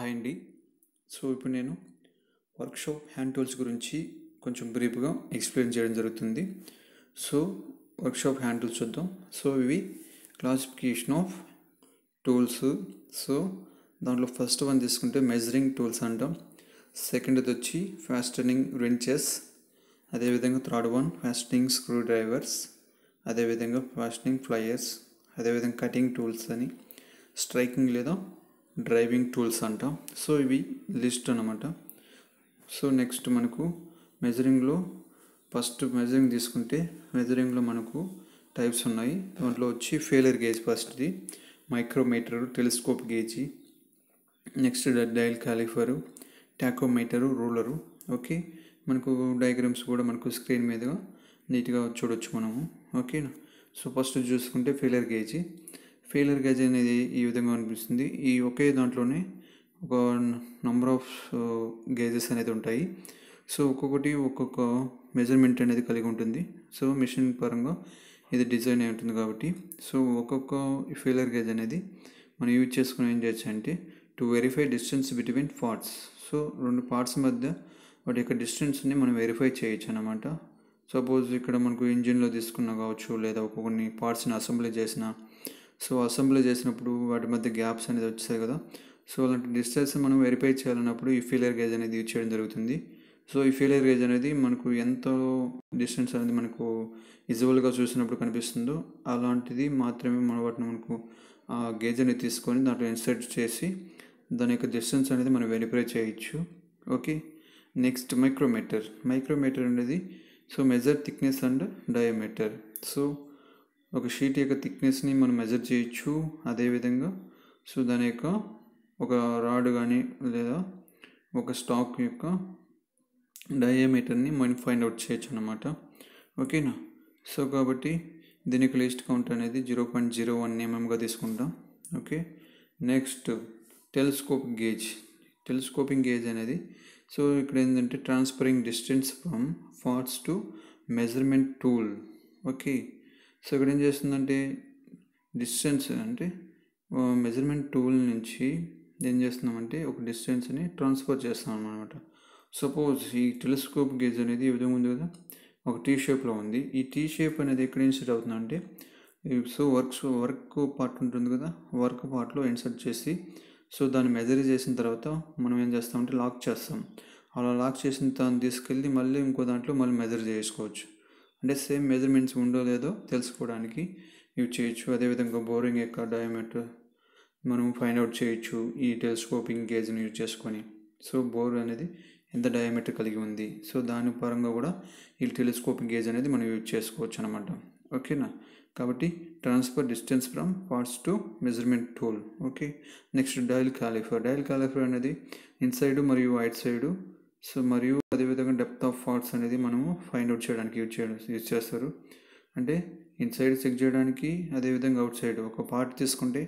hi అండి so ఇప్పుడు నేను వర్క్షాప్ హ్యాండ్ టూల్స్ గురించి కొంచెం బ్రీఫ్గా ఎక్స్ప్లెయిన్ చేయడం జరుగుతుంది సో వర్క్షాప్ హ్యాండ్ టూల్స్ చూద్దాం సో ఇవి క్లాసిఫికేషన్ ఆఫ్ టూల్స్ సో దాంట్లో ఫస్ట్ వన్ తీసుకుంటే మెజరింగ్ టూల్స్ అంటాం సెకండ్ది వచ్చి ఫ్యాస్టనింగ్ రెంచెస్ అదేవిధంగా third one fastening screwdrivers అదేవిధంగా ఫ్యాస్టనింగ్ ఫ్లయర్స్ అదేవిధంగా కటింగ్ టూల్స్ అని స్ట్రైకింగ్ లేదా డ్రైవింగ్ టూల్స్ అంట సో ఇవి లిస్ట్ అనమాట సో నెక్స్ట్ మనకు మెజరింగ్లో ఫస్ట్ మెజరింగ్ తీసుకుంటే మెజరింగ్లో మనకు టైప్స్ ఉన్నాయి దాంట్లో వచ్చి ఫెయిలియర్ గేజ్ ఫస్ట్ది micrometer telescope gauge next dial caliper tachometer ruler okay మనకు డయాగ్రామ్స్ కూడా మనకు స్క్రీన్ మీద నీట్గా చూడొచ్చు మనము ఓకేనా సో ఫస్ట్ చూసుకుంటే ఫెయిలియర్ గేజీ ఫెయిలర్ గేజ్ అనేది ఈ విధంగా అనిపిస్తుంది ఈ ఒకే దాంట్లోనే ఒక నంబర్ ఆఫ్ గేజెస్ అనేది ఉంటాయి సో ఒక్కొక్కటి ఒక్కొక్క మెజర్మెంట్ అనేది కలిగి ఉంటుంది సో మిషన్ పరంగా ఇది డిజైన్ అయి ఉంటుంది కాబట్టి సో ఒక్కొక్క ఫెయిలర్ గేజ్ అనేది మనం యూజ్ చేసుకుని ఏం చేయొచ్చు అంటే to verify distance between parts సో రెండు పార్ట్స్ మధ్య వాటి యొక్క డిస్టెన్స్ని మనం వెరిఫై చేయొచ్చు అనమాట సపోజ్ ఇక్కడ మనకు ఇంజిన్లో తీసుకున్న కావచ్చు లేదా కొన్ని పార్ట్స్ని అసెంబ్లీ చేసిన సో అసెంబ్లీ చేసినప్పుడు వాటి మధ్య గ్యాప్స్ అనేది వచ్చాయి కదా సో అలాంటి డిస్టెన్స్ మనం వెరిఫై చేయాలన్నప్పుడు ఈ ఫీలియర్ గేజ్ అనేది యూజ్ చేయడం జరుగుతుంది సో ఈ ఫీలియర్ గేజ్ అనేది మనకు ఎంతో డిస్టెన్స్ అనేది మనకు విజువల్గా చూసినప్పుడు కనిపిస్తుందో అలాంటిది మాత్రమే మనం వాటిని మనకు ఆ గేజ్ అనేది తీసుకొని దాంట్లో ఇన్సర్ట్ చేసి దాని యొక్క డిస్టెన్స్ అనేది మనం వెరిఫై చేయొచ్చు ఓకే నెక్స్ట్ మైక్రోమీటర్ మైక్రోమీటర్ అనేది so measure thickness and diameter so ఒక షీట్ యొక్క థిక్నెస్ని మనం మెజర్ చేయొచ్చు అదేవిధంగా సో దాని యొక్క ఒక రాడ్ కానీ లేదా ఒక స్టాక్ యొక్క డయామీటర్ని మనం ఫైండ్ అవుట్ చేయొచ్చు అనమాట ఓకేనా సో కాబట్టి దీనికి లిస్ట్ కౌంట్ అనేది జీరో పాయింట్ జీరో వన్ ఎంఎంగా తీసుకుంటాం okay next telescope gauge telescoping gauge అనేది సో ఇక్కడ ఏంటంటే transferring distance from parts to measurement tool okay so ఇక్కడ ఏం చేస్తుందంటే డిస్టెన్స్ అంటే మెజర్మెంట్ టూల్ నుంచి ఏం చేస్తున్నామంటే ఒక డిస్టెన్స్ని ట్రాన్స్ఫర్ చేస్తున్నాం అనమాట సపోజ్ ఈ టెలిస్కోప్ గేజ్ అనేది ఈ విధంగా ఉంది కదా ఒక టీ షేప్లో ఉంది ఈ టీ షేప్ అనేది ఎక్కడ ఇన్సర్ట్ అవుతుందంటే సో వర్క్స్ వర్క్ పార్ట్ ఉంటుంది కదా వర్క్ పార్ట్లో ఇన్సర్ట్ చేసి సో దాన్ని మెజర్ చేసిన తర్వాత మనం ఏం చేస్తామంటే లాక్ చేస్తాం అలా లాక్ చేసిన దాన్ని తీసుకెళ్ళి మళ్ళీ ఇంకో దాంట్లో మళ్ళీ మెజర్ చేసుకోవచ్చు అంటే సేమ్ మెజర్మెంట్స్ ఉందో లేదో తెలుసుకోవడానికి యూజ్ చేయొచ్చు అదేవిధంగా బోరింగ్ యొక్క డయామీటర్ మనం ఫైండ్ అవుట్ చేయొచ్చు ఈ టెలిస్కోపింగ్ గేజ్ని యూజ్ చేసుకొని సో బోర్ అనేది ఎంత డయామీటర్ కలిగి ఉంది సో దాని పరంగా కూడా ఈ టెలిస్కోపింగ్ గేజ్ అనేది మనం యూజ్ చేసుకోవచ్చు అనమాట ఓకేనా కాబట్టి transfer distance from parts to measurement tool okay next dial caliper dial caliper అనేది ఇన్సైడ్ మరియు వైట్ సైడ్ సో మరియు అదేవిధంగా డెప్త్ ఆఫ్ ఫాల్ట్స్ అనేది మనము ఫైండ్ అవుట్ చేయడానికి యూజ్ చేయడం యూజ్ చేస్తారు అంటే ఇన్సైడ్ చెక్ చేయడానికి అదేవిధంగా అవుట్ సైడ్ ఒక పార్ట్ తీసుకుంటే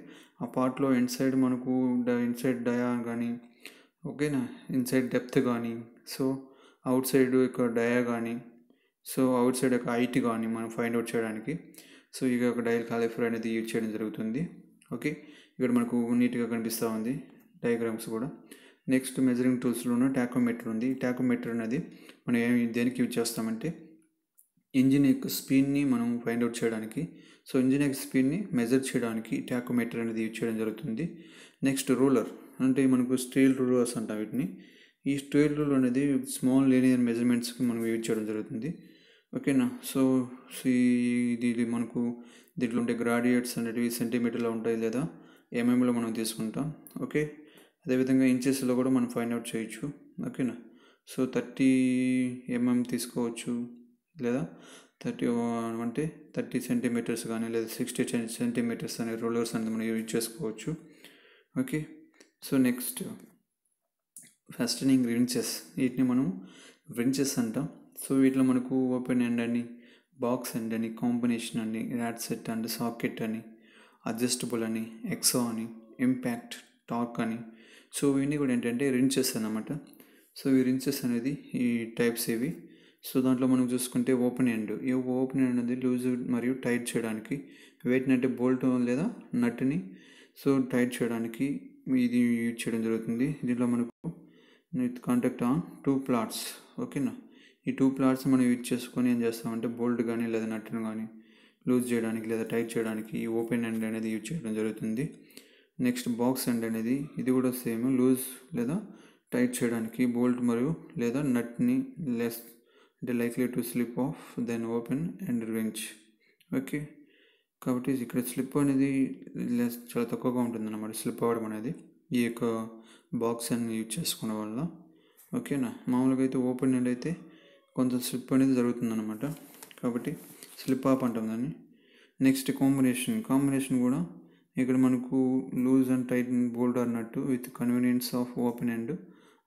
ఆ పార్ట్లో ఇన్సైడ్ మనకు ఇన్సైడ్ డయా కానీ ఓకేనా ఇన్సైడ్ డెప్త్ కానీ సో అవుట్ సైడ్ యొక్క డయా కానీ సో అవుట్ సైడ్ యొక్క హైట్ కానీ మనం ఫైండ్ అవుట్ చేయడానికి సో ఇక ఒక డయల్ కాలిఫర్ అనేది యూజ్ చేయడం జరుగుతుంది ఓకే ఇక్కడ మనకు నీట్గా కనిపిస్తూ ఉంది డయాగ్రామ్స్ కూడా నెక్స్ట్ మెజరింగ్ టూల్స్లో ఉన్న టాకోమీటర్ ఉంది టాకోమీటర్ అనేది మనం ఏమి దేనికి యూజ్ చేస్తామంటే ఇంజిన్ యొక్క స్పీడ్ని మనం ఫైండ్ అవుట్ చేయడానికి సో ఇంజిన్ యొక్క స్పీడ్ని మెజర్ చేయడానికి టాకోమీటర్ అనేది యూజ్ చేయడం జరుగుతుంది నెక్స్ట్ రూలర్ అంటే మనకు స్టీల్ రూలర్స్ అంటాం వీటిని ఈ స్టీల్ రూల్ అనేది స్మాల్ లీనియర్ మెజర్మెంట్స్కి మనం యూజ్ చేయడం జరుగుతుంది ఓకేనా సో ఇది మనకు దీంట్లో ఉండే గ్రాడ్యుయేట్స్ అనేటివి సెంటీమీటర్లో ఉంటాయి లేదా ఎంఎంలో మనం తీసుకుంటాం ఓకే అదేవిధంగా ఇంచెస్లో కూడా మనం ఫైండ్ అవుట్ చేయొచ్చు ఓకేనా సో థర్టీ ఎంఎం తీసుకోవచ్చు లేదా థర్టీ అంటే థర్టీ సెంటీమీటర్స్ కానీ లేదా సిక్స్టీ సెంటీమీటర్స్ అనే రోలర్స్ అనేది మనం యూజ్ చేసుకోవచ్చు okay so next fastening wrenches వీటిని మనం రించెస్ అంటాం సో వీటిలో మనకు ఓపెన్ ఎండ్ అని బాక్స్ ఎండ్ అని కాంబినేషన్ అని ర్యాట్ సెట్ అండ్ సాకెట్ అని అడ్జస్టబుల్ అని ఎక్సో అని ఇంపాక్ట్ టార్క్ అని సో ఇవన్నీ కూడా ఏంటంటే రించెస్ అనమాట సో ఈ రించెస్ అనేది ఈ టైప్స్ ఇవి సో దాంట్లో మనం చూసుకుంటే ఓపెన్ ఎండ్ ఈ ఓపెన్ ఎండ్ అనేది లూజ్ మరియు టైట్ చేయడానికి వెయిట్ని అంటే బోల్ట్ లేదా నట్ని సో టైట్ చేయడానికి ఇది యూజ్ చేయడం జరుగుతుంది దీంట్లో మనకు కాంటాక్ట్ ఆన్ టూ ప్లాట్స్ ఓకేనా ఈ టూ ప్లాట్స్ మనం యూజ్ చేసుకొని ఏం చేస్తామంటే బోల్ట్ కానీ లేదా నట్టును కానీ లూజ్ చేయడానికి లేదా టైట్ చేయడానికి ఈ ఓపెన్ ఎండ్ అనేది యూజ్ చేయడం జరుగుతుంది నెక్స్ట్ బాక్స్ ఎండ్ అనేది ఇది కూడా సేమ్ లూజ్ లేదా టైట్ చేయడానికి బోల్ట్ మరియు లేదా నట్ని లెస్ అంటే likely to slip off then open end wrench okay కాబట్టి ఇక్కడ స్లిప్ అనేది లెస్ చాలా తక్కువగా ఉంటుందన్నమాట స్లిప్ అవ్వడం అనేది ఈ యొక్క బాక్స్ అన్ని యూజ్ చేసుకోవడం వల్ల ఓకేనా మామూలుగా అయితే ఓపెన్ ఎండ్ అయితే కొంత స్లిప్ అనేది జరుగుతుంది అనమాట కాబట్టి స్లిప్ ఆఫ్ అంటాం దాన్ని నెక్స్ట్ కాంబినేషన్ కాంబినేషన్ కూడా ఇక్కడ మనకు లూజ్ అండ్ టైట్ బోల్డ్ అన్నట్టు with convenience of open end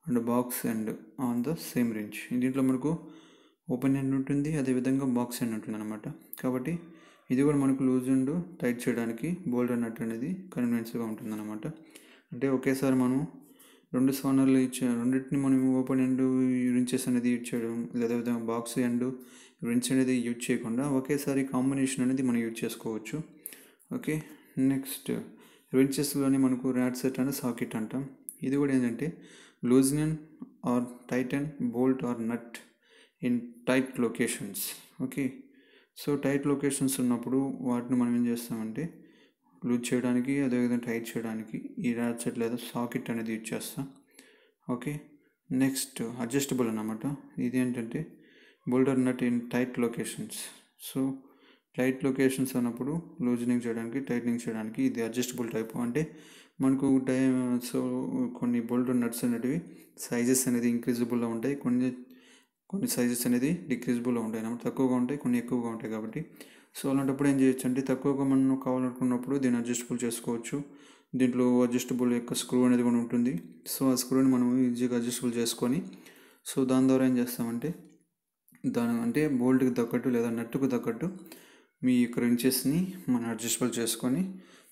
and box end on the same range దీంట్లో మనకు ఓపెన్ ఎండ్ ఉంటుంది అదేవిధంగా బాక్స్ ఎండ్ ఉంటుంది అనమాట కాబట్టి ఇది కూడా మనకు లూజ్ అండ్ టైట్ చేయడానికి బోల్డ్ అన్నట్టు అనేది కన్వీనియన్స్గా ఉంటుంది అనమాట అంటే ఒకేసారి మనం రెండు సోనర్లు ఇచ్చే రెండింటిని మనం ఓపెన్ ఎండ్ రించెస్ అనేది యూజ్ చేయడం లేదా విధంగా బాక్స్ ఎండ్ రించ్ అనేది యూజ్ చేయకుండా ఒకేసారి కాంబినేషన్ అనేది మనం యూజ్ చేసుకోవచ్చు ఓకే నెక్స్ట్ వెంచెస్లోనే మనకు ర్యాట్ సెట్ అంటే సాకెట్ అంటాం ఇది కూడా ఏంటంటే loosen or tighten bolt or nut in tight locations okay so tight locations ఉన్నప్పుడు వాటిని మనం ఏం చేస్తామంటే లూజ్ చేయడానికి అదేవిధంగా టైట్ చేయడానికి ఈ ర్యాట్ సెట్ లేదా సాకెట్ అనేది యూజ్ చేస్తాం ఓకే నెక్స్ట్ అడ్జస్టబుల్ అన్నమాట ఇది ఏంటంటే bolt or nut in tight locations so tight locations అన్నప్పుడు లూజనింగ్ చేయడానికి టైట్నింగ్ చేయడానికి ఇది అడ్జస్టబుల్ టైప్ అంటే మనకు డై సో కొన్ని బోల్డ్ నట్స్ అనేటివి సైజెస్ అనేది ఇంక్రీజబుల్గా ఉంటాయి కొన్ని కొన్ని సైజెస్ అనేది డిక్రీజబుల్గా ఉంటాయి అన్నమాట తక్కువగా ఉంటాయి కొన్ని ఎక్కువగా ఉంటాయి కాబట్టి సో అలాంటప్పుడు ఏం చేయొచ్చు అంటే తక్కువగా మనం కావాలనుకున్నప్పుడు దీన్ని అడ్జస్టబుల్ చేసుకోవచ్చు దీంట్లో అడ్జస్టబుల్ యొక్క స్క్రూ అనేది కూడా ఉంటుంది సో ఆ స్క్రూని మనం ఈజీగా అడ్జస్టబుల్ చేసుకొని సో దాని ద్వారా ఏం చేస్తామంటే దాని అంటే బోల్ట్కి తగ్గట్టు లేదా నట్టుకు తగ్గట్టు మీ యొక్క రెంచెస్ని మనం అడ్జస్టబుల్ చేసుకొని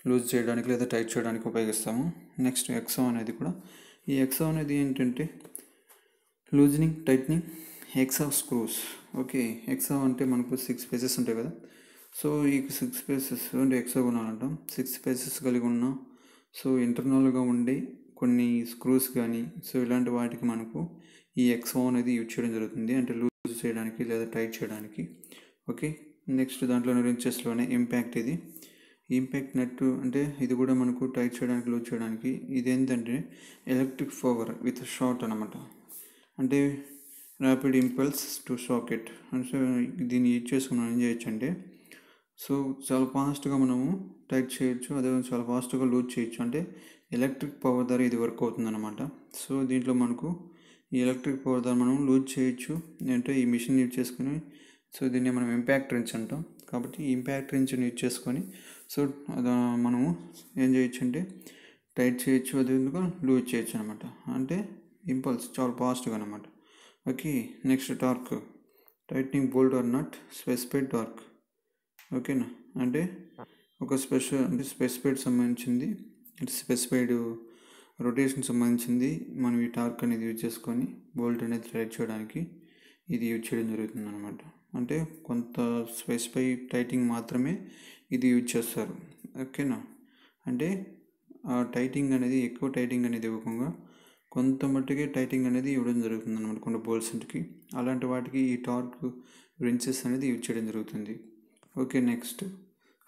లూజ్ చేయడానికి లేదా టైట్ చేయడానికి ఉపయోగిస్తాము నెక్స్ట్ ఎక్సో అనేది కూడా ఈ ఎక్సో అనేది ఏంటంటే లూజనింగ్ టైట్నింగ్ ఎక్సో స్క్రూస్ ఓకే ఎక్సో అంటే మనకు సిక్స్ పేసెస్ ఉంటాయి కదా సో ఈ సిక్స్ పేసెస్ అంటే ఎక్సో కొనాలంటాం సిక్స్ పేసెస్ కలిగి ఉన్న సో ఇంటర్నల్గా ఉండే కొన్ని స్క్రూస్ కానీ సో ఇలాంటి వాటికి మనకు ఈ ఎక్సో అనేది యూజ్ చేయడం జరుగుతుంది అంటే లూజ్ చేయడానికి లేదా టైట్ చేయడానికి ఓకే నెక్స్ట్ దాంట్లోనే రించెస్లోనే ఇంపాక్ట్ ఇది ఇంపాక్ట్ నెట్ అంటే ఇది కూడా మనకు టైట్ చేయడానికి లూజ్ చేయడానికి ఇదేంటంటే ఎలక్ట్రిక్ పవర్ విత్ షార్ట్ అనమాట అంటే ర్యాపిడ్ ఇంపల్స్ టు షాకెట్ అంటే దీన్ని యూజ్ చేసుకుని మనం ఏం చేయొచ్చు అంటే సో చాలా ఫాస్ట్గా మనము టైట్ చేయొచ్చు అదే చాలా ఫాస్ట్గా లూజ్ చేయొచ్చు అంటే ఎలక్ట్రిక్ పవర్ ద్వారా ఇది వర్క్ అవుతుందన్నమాట సో దీంట్లో మనకు ఈ ఎలక్ట్రిక్ పవర్ ద్వారా మనం లూజ్ చేయొచ్చు అంటే ఈ మిషన్ యూజ్ చేసుకుని సో దీన్ని మనం ఇంపాక్ట్ రించ్ అంటాం కాబట్టి ఇంపాక్ట్ రించ్ని యూజ్ చేసుకొని సో మనము ఏం చేయొచ్చు అంటే టైట్ చేయొచ్చు అది ఎందుకు లూజ్ చేయొచ్చు అనమాట అంటే ఇంపల్స్ చాలా పాజిటివ్ అనమాట okay next torque tightening bolt or nut specified torque ఓకేనా అంటే ఒక స్పెషల్ అంటే స్పెసిఫైడ్ సంబంధించింది స్పెసిఫైడ్ రొటేషన్ సంబంధించింది మనం ఈ టార్క్ అనేది యూజ్ చేసుకొని బోల్ట్ అనేది రైడ్ చేయడానికి ఇది యూజ్ చేయడం జరుగుతుంది అనమాట అంటే కొంత స్పెసిఫై టైటింగ్ మాత్రమే ఇది యూజ్ చేస్తారు ఓకేనా అంటే ఆ టైటింగ్ అనేది ఎక్కువ టైటింగ్ అనేది ఇవ్వకుండా కొంత మట్టుకే టైటింగ్ అనేది ఇవ్వడం జరుగుతుంది అనమాట కొన్ని బోల్సెంట్కి అలాంటి వాటికి ఈ టార్క్ రెంచెస్ అనేది యూజ్ చేయడం జరుగుతుంది okay next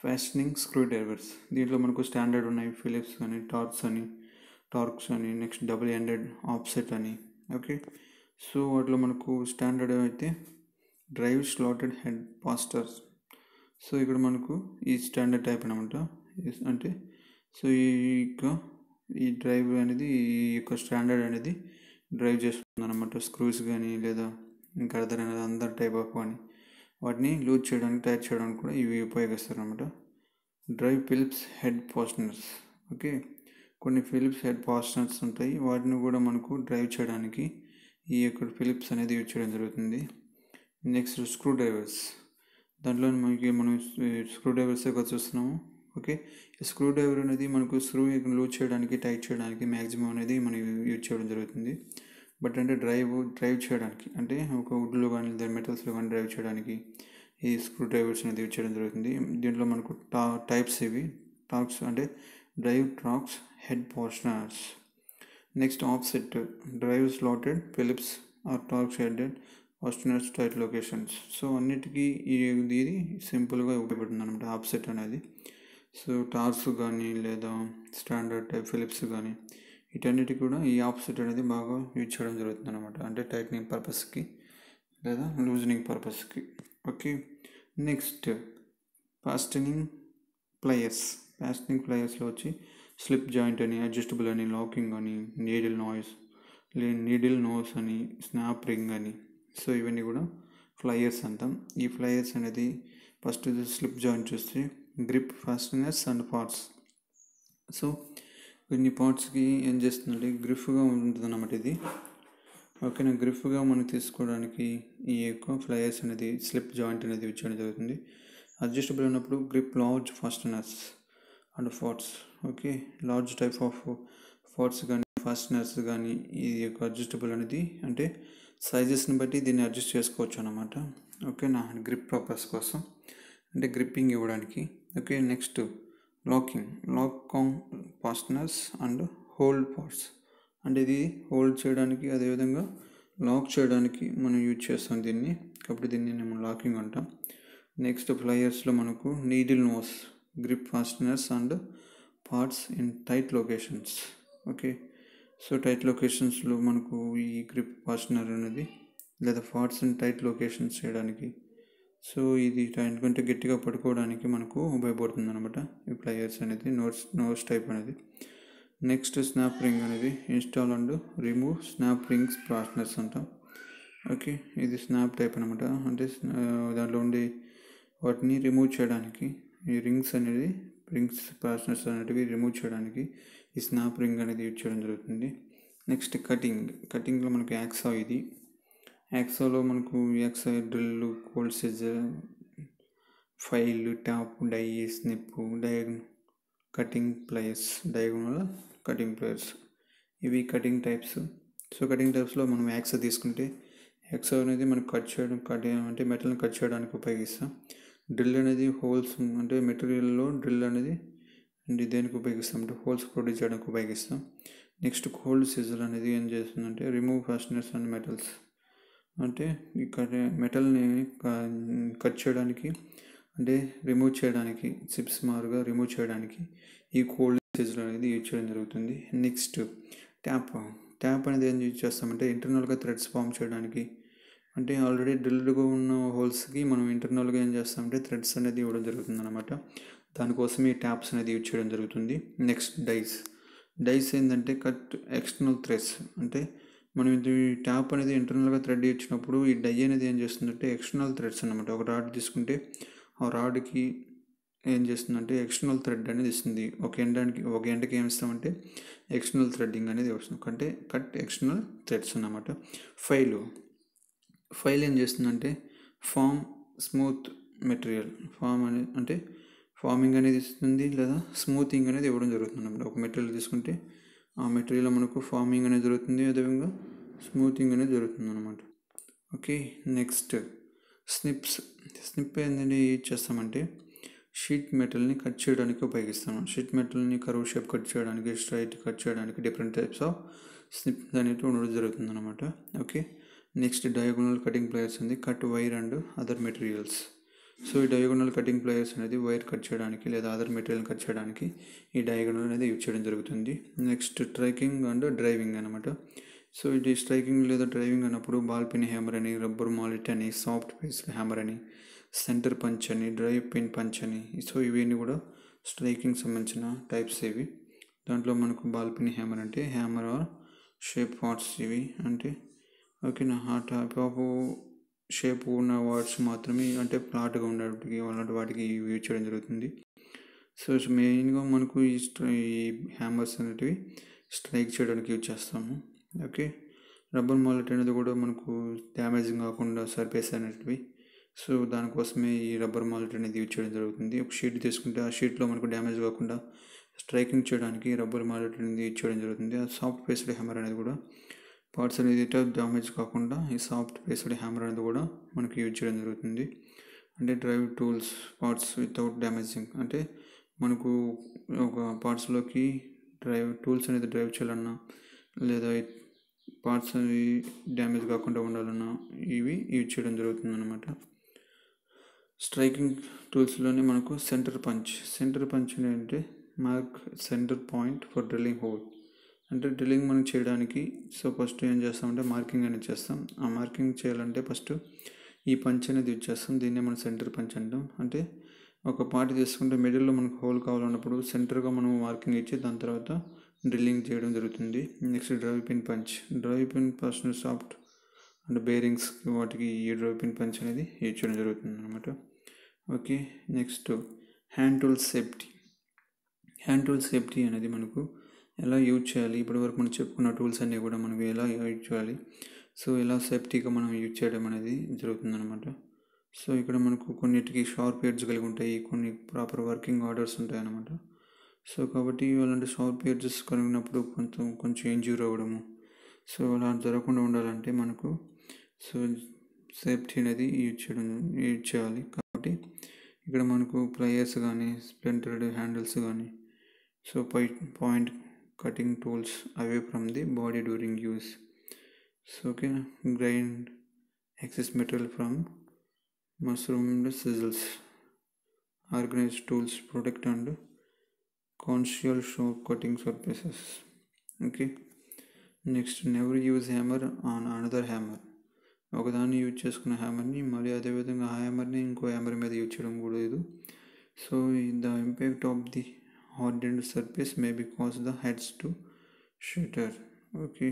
fastening screwdrivers దీంట్లో మనకు స్టాండర్డ్ ఉన్నాయి ఫిలిప్స్ అని టార్క్స్ అని టార్క్స్ అని నెక్స్ట్ డబుల్ హ్యాండెడ్ ఆఫ్సెట్ అని ఓకే సో వాటిలో మనకు స్టాండర్డ్ అయితే drive slotted head fasteners so ఇక్కడ మనకు ఈ స్టాండర్డ్ టైప్ అనమాట అంటే సో ఈ యొక్క ఈ డ్రైవ్ అనేది ఈ యొక్క స్టాండర్డ్ అనేది డ్రైవ్ చేస్తుంది అనమాట స్క్రూస్ కానీ లేదా ఇంకా అనేది అందర్ టైప్ ఆఫ్ కానీ వాటిని లూజ్ చేయడానికి తయారు చేయడానికి కూడా ఇవి ఉపయోగిస్తారు అనమాట drive Phillips head fasteners okay కొన్ని ఫిలిప్స్ హెడ్ పాస్టనర్స్ ఉంటాయి వాటిని కూడా మనకు డ్రైవ్ చేయడానికి ఈ యొక్క ఫిలిప్స్ అనేది యూజ్ చేయడం జరుగుతుంది నెక్స్ట్ స్క్రూ డ్రైవర్స్ దాంట్లో మనకి మనం స్క్రూ డ్రైవర్స్ యొక్క చూస్తున్నాము ఓకే స్క్రూ డ్రైవర్ అనేది మనకు స్క్రూ లూజ్ చేయడానికి టైట్ చేయడానికి మ్యాక్సిమం అనేది మనం యూజ్ చేయడం జరుగుతుంది బట్ అంటే డ్రైవ్ డ్రైవ్ చేయడానికి అంటే ఒక వుడ్లో కానీ లేదా మెటల్స్లో కానీ డ్రైవ్ చేయడానికి ఈ స్క్రూ డ్రైవర్స్ అనేది యూజ్ చేయడం జరుగుతుంది దీంట్లో మనకు టా టైప్స్ ఇవి టాక్స్ అంటే drive torx head fasteners next offset drive slotted Phillips or torx head వస్తున్నారు స్టైట్ లొకేషన్స్ సో అన్నిటికీ ఇది ఇది సింపుల్గా ఉపయోగపడుతుంది అనమాట ఆప్సెట్ అనేది సో టార్స్ కానీ లేదా స్టాండర్డ్ టైప్ ఫిలిప్స్ కానీ వీటన్నిటికీ కూడా ఈ ఆప్సెట్ అనేది బాగా యూజ్ చేయడం జరుగుతుంది అనమాట అంటే టైట్నింగ్ పర్పస్కి లేదా లూజనింగ్ పర్పస్కి okay next fastening pliers fastening ప్లయర్స్లో వచ్చి స్లిప్ జాయింట్ అని అడ్జస్టబుల్ అని లాకింగ్ అని నీడిల్ నాయిస్ నీడిల్ నోస్ అని స్నాప్ రింగ్ అని సో ఇవన్నీ కూడా ఫ్లైయర్స్ అంటాం ఈ ఫ్లైయర్స్ అనేది ఫస్ట్ స్లిప్ జాయింట్ చూస్తే grip fasteners and parts so కొన్ని పార్ట్స్కి ఏం చేస్తుంది గ్రిఫ్గా ఉంటుంది అన్నమాట ఇది ఓకేనా గ్రిఫ్గా మనం తీసుకోవడానికి ఈ యొక్క ఫ్లైయర్స్ అనేది స్లిప్ జాయింట్ అనేది వచ్చేయడం జరుగుతుంది అడ్జస్టబుల్ ఉన్నప్పుడు grip large fasteners and parts okay large type of parts కానీ ఫాస్ట్నెస్ కానీ ఈ యొక్క అడ్జస్టబుల్ అనేది అంటే సైజెస్ని బట్టి దీన్ని అడ్జస్ట్ చేసుకోవచ్చు అనమాట ఓకేనా గ్రిప్ పర్పస్ కోసం అంటే గ్రిప్పింగ్ ఇవ్వడానికి okay next locking locking fasteners and hold parts అంటే ఇది హోల్డ్ చేయడానికి అదేవిధంగా లాక్ చేయడానికి మనం యూజ్ చేస్తాం దీన్ని కాబట్టి దీన్ని మనం లాకింగ్ అంటాం నెక్స్ట్ ఫ్లయర్స్లో మనకు needle nose grip fasteners and parts in tight locations okay so tight లొకేషన్స్లో మనకు ఈ గ్రిప్ ఫాస్ట్నర్ అనేది లేదా ఫాట్స్ అండ్ టైట్ లొకేషన్స్ చేయడానికి సో ఇది ఎందుకంటే గట్టిగా పడుకోవడానికి మనకు ఉపయోగపడుతుంది అనమాట ఈ ప్లయర్స్ అనేది నోట్స్ నోట్స్ టైప్ అనేది నెక్స్ట్ స్నాప్ రింగ్ అనేది install and remove snap rings fasteners అంటాం ఓకే ఇది స్నాప్ టైప్ అనమాట అంటే దాంట్లో ఉండే వాటిని రిమూవ్ చేయడానికి ఈ రింగ్స్ అనేది రింగ్స్ పార్ట్నర్స్ అనేటివి రిమూవ్ చేయడానికి ఈ స్నాప్ రింగ్ అనేది యూజ్ చేయడం జరుగుతుంది నెక్స్ట్ కటింగ్ కటింగ్లో మనకు యాక్సా ఇది యాక్సాలో మనకు hacksaw drill cold chisel file tap die snip die cutting pliers diagonal cutting pliers ఇవి కటింగ్ టైప్స్ సో కటింగ్ టైప్స్లో మనం యాక్సా తీసుకుంటే యాక్సా అనేది మనం కట్ చేయడం కట్ అంటే మెటల్ని కట్ చేయడానికి ఉపయోగిస్తాం డ్రిల్ అనేది హోల్స్ అంటే మెటీరియల్లో డ్రిల్ అనేది అండ్ దేనికి ఉపయోగిస్తాం అంటే హోల్స్ ప్రొడ్యూస్ చేయడానికి ఉపయోగిస్తాం నెక్స్ట్ కోల్డ్ సీజన్ అనేది ఏం చేస్తుందంటే రిమూవ్ ఫాస్టనర్స్ అండ్ మెటల్స్ అంటే ఇక్కడ మెటల్ని కట్ చేయడానికి అంటే రిమూవ్ చేయడానికి సిప్స్ మారుగా రిమూవ్ చేయడానికి ఈ కోల్డ్ సీజన్ అనేది యూజ్ చేయడం జరుగుతుంది నెక్స్ట్ ట్యాప్ ట్యాప్ అనేది ఏం యూజ్ చేస్తామంటే ఇంటర్నల్గా థ్రెడ్స్ ఫామ్ చేయడానికి అంటే ఆల్రెడీ డ్రిల్డ్గా ఉన్న హోల్స్కి మనం ఇంటర్నల్గా ఏం చేస్తామంటే థ్రెడ్స్ అనేది ఇవ్వడం జరుగుతుంది అనమాట దానికోసం ఈ ట్యాప్స్ అనేది యూజ్ చేయడం జరుగుతుంది నెక్స్ట్ డైస్ డైస్ ఏంటంటే కట్ ఎక్స్టర్నల్ థ్రెడ్స్ అంటే మనం ఇది ట్యాప్ అనేది ఇంటర్నల్గా థ్రెడ్ ఇచ్చినప్పుడు ఈ డై అనేది ఏం చేస్తుందంటే ఎక్స్టర్నల్ థ్రెడ్స్ అనమాట ఒక రాడ్ తీసుకుంటే ఆ రాడ్కి ఏం చేస్తుందంటే ఎక్స్టర్నల్ థ్రెడ్ అనేది ఇస్తుంది ఒక ఎండానికి ఒక ఎండకి ఏం ఇస్తామంటే ఎక్స్టర్నల్ థ్రెడ్డింగ్ అనేది వస్తుంది అంటే కట్ ఎక్స్టర్నల్ థ్రెడ్స్ అన్నమాట ఫైలు ఫైల్ ఏం చేస్తుందంటే ఫామ్ స్మూత్ మెటీరియల్ ఫామ్ అనేది అంటే ఫార్మింగ్ అనేది ఇస్తుంది లేదా స్మూతింగ్ అనేది ఇవ్వడం జరుగుతుంది అనమాట ఒక మెటీరియల్ తీసుకుంటే ఆ మెటీరియల్ మనకు ఫార్మింగ్ అనేది జరుగుతుంది అదేవిధంగా స్మూతింగ్ అనేది జరుగుతుంది అనమాట ఓకే నెక్స్ట్ స్నిప్స్ స్నిప్ అనేది యూజ్ చేస్తామంటే షీట్ మెటల్ని కట్ చేయడానికి ఉపయోగిస్తాము షీట్ మెటల్ని కరువు షేప్ కట్ చేయడానికి స్ట్రైట్ కట్ చేయడానికి డిఫరెంట్ టైప్స్ ఆఫ్ స్నిప్స్ అనేవి ఉండడం జరుగుతుంది అనమాట okay next diagonal cutting pliers ఉంది cut wire and other materials so ఈ డయాగోనల్ కటింగ్ ప్లేయర్స్ అనేది వైర్ కట్ చేయడానికి లేదా అదర్ మెటీరియల్ కట్ చేయడానికి ఈ డయాగోనల్ అనేది యూజ్ చేయడం జరుగుతుంది నెక్స్ట్ ట్రైకింగ్ అండ్ డ్రైవింగ్ అనమాట సో ఇది స్ట్రైకింగ్ లేదా డ్రైవింగ్ అన్నప్పుడు బాల్ పిన్ హ్యామర్ అని రబ్బర్ మాలిట్ అని సాఫ్ట్ పేస్ హ్యామర్ అని సెంటర్ పంచ్ అని డ్రై పిన్ పంచ్ అని సో ఇవన్నీ కూడా స్ట్రైకింగ్ సంబంధించిన టైప్స్ ఇవి దాంట్లో మనకు బాల్ పిన్ హ్యామర్ అంటే హ్యామర్ ఆర్ షేప్ పార్ట్స్ ఇవి అంటే ఓకే నా ఆ టైప్ ఆఫ్ షేప్ ఉన్న వర్డ్స్ మాత్రమే అంటే ఫ్లాట్గా ఉండేటికి అలాంటి వాటికి యూజ్ చేయడం జరుగుతుంది సో మెయిన్గా మనకు ఈ ఈ హ్యామర్స్ అనేటివి స్ట్రైక్ చేయడానికి యూజ్ చేస్తాము ఓకే రబ్బర్ మాలెట్ అనేది కూడా మనకు డ్యామేజ్ కాకుండా సర్ఫేస్ అనేటివి సో దానికోసమే ఈ రబ్బర్ మాలెట్ అనేది యూజ్ చేయడం జరుగుతుంది ఒక షీట్ తీసుకుంటే ఆ షీట్లో మనకు డ్యామేజ్ కాకుండా స్ట్రైకింగ్ చేయడానికి రబ్బర్ మాలెట్ అనేది యూజ్ చేయడం జరుగుతుంది ఆ సాఫ్ట్ పేస్డ్ హ్యామర్ అనేది కూడా పార్ట్స్ అనేది డ్యామేజ్ కాకుండా ఈ సాఫ్ట్ బేస్డ్ హ్యామర్ అనేది కూడా మనకి యూజ్ చేయడం జరుగుతుంది అంటే drive tools parts without damaging అంటే మనకు ఒక పార్ట్స్లోకి డ్రైవ్ టూల్స్ అనేది డ్రైవ్ చేయాలన్నా లేదా పార్ట్స్ అవి డ్యామేజ్ కాకుండా ఉండాలన్నా ఇవి యూజ్ చేయడం జరుగుతుంది అనమాట స్ట్రైకింగ్ టూల్స్లోనే మనకు సెంటర్ పంచ్ సెంటర్ పంచ్ అంటే mark center point for drilling hole అంటే డ్రిల్లింగ్ మనం చేయడానికి సో ఫస్ట్ ఏం చేస్తామంటే మార్కింగ్ అనేది చేస్తాం ఆ మార్కింగ్ చేయాలంటే ఫస్ట్ ఈ పంచ్ అనేది యూజ్ చేస్తాం దీన్నే మనం సెంటర్ పంచ్ అంటాం అంటే ఒక పార్ట్ తీసుకుంటే మిడిల్లో మనకు హోల్ కావాలన్నప్పుడు సెంటర్గా మనం మార్కింగ్ ఇచ్చి దాని తర్వాత డ్రిల్లింగ్ చేయడం జరుగుతుంది next drive pin punch drive pin personal shaft and bearings వాటికి ఈ డ్రైవ్ పిన్ పంచ్ అనేది యూజ్ చేయడం జరుగుతుంది అనమాట okay next hand tool safety hand tool safety అనేది మనకు ఎలా యూజ్ చేయాలి ఇప్పటి వరకు మనం చెప్పుకున్న టూల్స్ అన్నీ కూడా మనం ఎలా యూజ్ చేయాలి సో ఎలా సేఫ్టీగా మనం యూజ్ చేయడం అనేది జరుగుతుందన్నమాట సో ఇక్కడ మనకు కొన్నిటికి షార్ప్ ఎడ్జ్ కలిగి ఉంటాయి కొన్ని ప్రాపర్ వర్కింగ్ ఆర్డర్స్ ఉంటాయి అనమాట సో కాబట్టి అలాంటి షార్ప్ ఎడ్జెస్ కలిగినప్పుడు కొంచెం కొంచెం ఇంజ్యూర్ అవ్వడము సో అలా జరగకుండా ఉండాలంటే మనకు సో సేఫ్టీ అనేది యూజ్ చేయడం యూజ్ చేయాలి కాబట్టి ఇక్కడ మనకు ప్లయర్స్ కానీ స్ప్లెంటర్డ్ హ్యాండిల్స్ కానీ సో పై point cutting tools away from the body during use so okay grind excess metal from mushroom sizzles organize tools protect and conscial sharp cutting surfaces okay next never use hammer on another hammer ఒకదాన్ని use చేసుకున్న హ్యామర్ని మళ్ళీ అదేవిధంగా ఆ హ్యామర్ని ఇంకో hammer మీద use చేయడం కూడా లేదు so the impact of the hardened surface may be cause the heads to shatter okay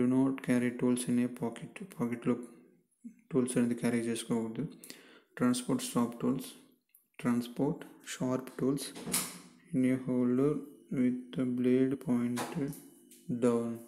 do not carry tools in a pocket pocket look tools in the with the transport sharp tools transport sharp tools in a holder with the blade pointed down